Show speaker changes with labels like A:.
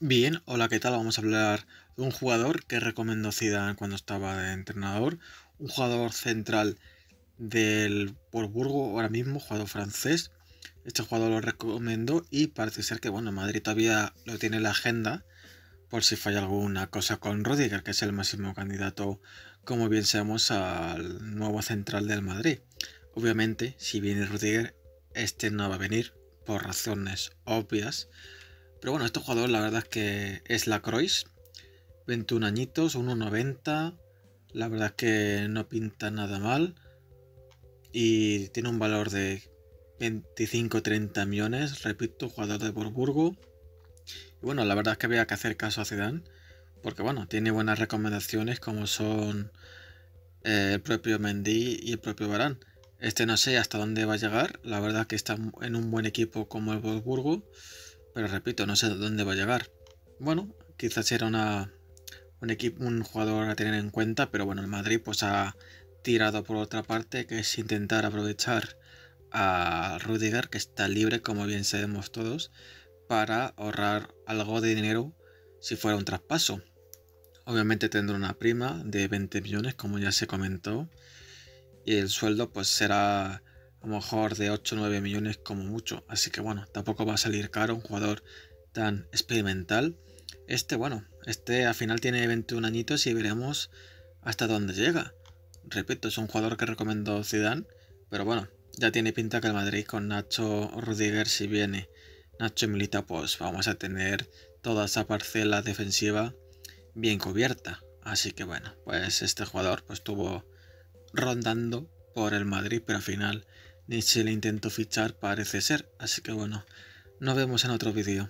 A: Bien, hola, ¿qué tal? Vamos a hablar de un jugador que recomendó Zidane cuando estaba de entrenador, un jugador central del Borburgo ahora mismo, jugador francés. Este jugador lo recomendó y parece ser que, bueno, Madrid todavía lo tiene en la agenda por si falla alguna cosa con Rodiger, que es el máximo candidato, como bien seamos, al nuevo central del Madrid. Obviamente, si viene Rodiger, este no va a venir por razones obvias pero bueno, este jugador la verdad es que es Lacroix, 21 añitos, 1,90. La verdad es que no pinta nada mal. Y tiene un valor de 25-30 millones. Repito, jugador de Borburgo. Y bueno, la verdad es que había que hacer caso a Zidane. Porque bueno, tiene buenas recomendaciones como son eh, el propio Mendy y el propio Barán. Este no sé hasta dónde va a llegar. La verdad es que está en un buen equipo como el Borburgo. Pero repito, no sé dónde va a llegar. Bueno, quizás era un, equipo, un jugador a tener en cuenta, pero bueno, el Madrid pues ha tirado por otra parte, que es intentar aprovechar a Rudiger, que está libre, como bien sabemos todos, para ahorrar algo de dinero si fuera un traspaso. Obviamente tendrá una prima de 20 millones, como ya se comentó, y el sueldo pues será a lo mejor de 8 o 9 millones como mucho. Así que bueno, tampoco va a salir caro un jugador tan experimental. Este, bueno, este al final tiene 21 añitos y veremos hasta dónde llega. Repito, es un jugador que recomendó Zidane, pero bueno, ya tiene pinta que el Madrid con Nacho Rudiger, si viene Nacho y Milita, pues vamos a tener toda esa parcela defensiva bien cubierta. Así que bueno, pues este jugador pues estuvo rondando por el Madrid, pero al final si le intento fichar parece ser, así que bueno, nos vemos en otro vídeo.